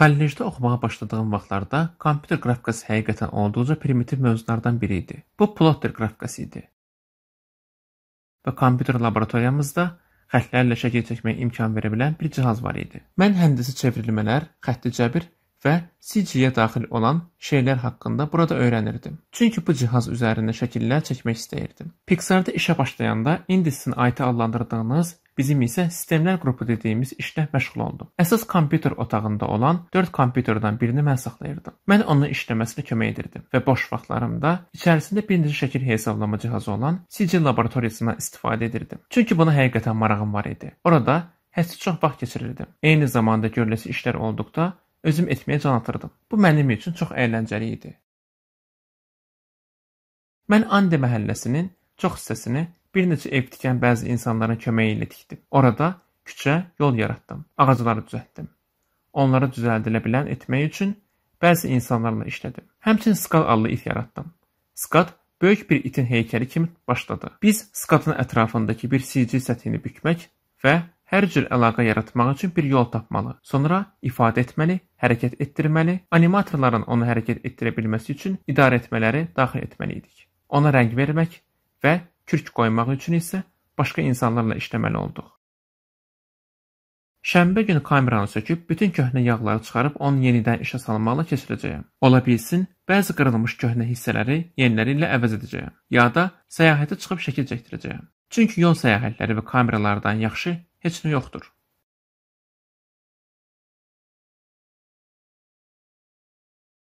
Kollecdə oxumağa başladığım vaxtlarda kompüter qrafikası həqiqətən olduqca primitiv mövzulardan biri idi. Bu plotter qrafikası idi. Və kompüter laboratoriyamızda xətlərlə şəkil çəkməyə imkan verə bilən bir cihaz var idi. Mən həndəsə çevrilmələr, xətti cəbir və CG-yə daxil olan şeylər haqqında burada öyrənirdim. Çünki bu cihaz üzərində şəkillər çəkmək istəyirdim. Pixar-da işə başlayanda indi sizin IT adlandırdığınız Bizim isə sistemlər qrupu dediyimiz işlə məşğul oldum. Əsas kompüter otağında olan 4 kompüterdən birini mən saxlayırdım. Mən onun işləməsinə kömək edirdim və boş vaxtlarımda içərisində birinci şəkil hesablama cihazı olan CG laboratoriyasından istifadə edirdim. Çünki buna həqiqətən marağım var idi. Orada hətta çox vaxt keçirirdim. Eyni zamanda görləsi işlər olduqda Özüm etməyə can atırdım. Bu mənim üçün çox əyləncəli idi. Mən Ande məhəlləsinin çox hissəsini bir neçə ev tikən bəzi insanların köməyi ilə tikdim. Orada küçə, yol yaratdım, ağacları düzəltdim. Onları düzəldilə bilən etmək üçün bəzi insanlarla işlədim. Həmçinin Skat adlı it yaratdım. Skat böyük bir itin heykəli kimi başladı. Biz Skatın ətrafındakı bir CG səthini bükmək və hər cür əlaqə yaratmaq üçün bir yol tapmalı, sonra ifadə etməli, hərəkət etdirməli, animatorların onu hərəkət etdirə bilməsi üçün idarə etmələri daxil etməli idik. Ona rəng vermək və kürk qoymaq üçün isə başqa insanlarla işləməli olduq. Şənbə günü kameranı söküb bütün köhnə yağları çıxarıb onu yenidən işə salmaqla keçirəcəyəm. Ola bilsin, bəzi qırılmış köhnə hissələri yeniləri ilə əvəz edəcəyəm. Ya da səyahətə çıxıb şəkil çəkdirəcəyəm. Çünki yol səyahətləri və kameralardan yaxşı heç nə yoxdur.